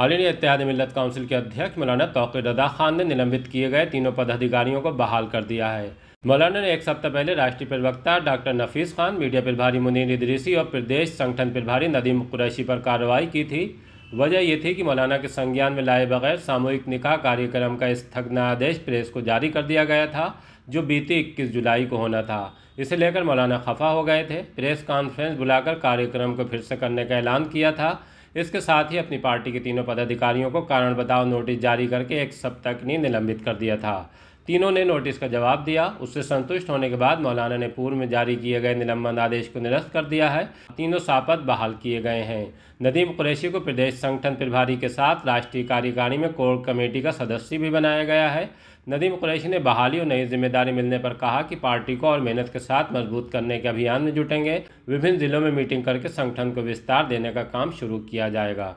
all India इत्यादि मिलत council के अध्यक्ष मौलाना तोक़िर रदा खान ने निलंबित किए गए तीनों पदाधिकारियों को बहाल कर दिया है मौलाना ने एक सप्ताह पहले राष्ट्रीय प्रवक्ता डॉक्टर नफीस खान मीडिया प्रभारी मुनीर इदरीसी और प्रदेश संगठन प्रभारी नदीम कुरैशी पर कार्रवाई की थी वजह यह थी कि मौलाना के संज्ञान में लाए बगैर सामूहिक निकाह कार्यक्रम का स्थगनादेश प्रेस को जारी कर दिया गया था जो बीती इक्कीस जुलाई को होना था इसे लेकर मौलाना खफा हो गए थे प्रेस कॉन्फ्रेंस बुलाकर कार्यक्रम को फिर से करने का ऐलान किया था इसके साथ ही अपनी पार्टी के तीनों पदाधिकारियों को कारण बताओ नोटिस जारी करके एक सप्ताह के लिए निलंबित कर दिया था तीनों ने नोटिस का जवाब दिया उससे संतुष्ट होने के बाद मौलाना ने पूर्व में जारी किए गए निलंबन आदेश को निरस्त कर दिया है तीनों सापद बहाल किए गए हैं नदीम कुरैशी को प्रदेश संगठन प्रभारी के साथ राष्ट्रीय कार्यकारिणी में कोर कमेटी का सदस्य भी बनाया गया है नदीम कुरैशी ने बहाली और नई जिम्मेदारी मिलने पर कहा कि पार्टी को और मेहनत के साथ मजबूत करने के अभियान में जुटेंगे विभिन्न जिलों में मीटिंग करके संगठन को विस्तार देने का काम शुरू किया जाएगा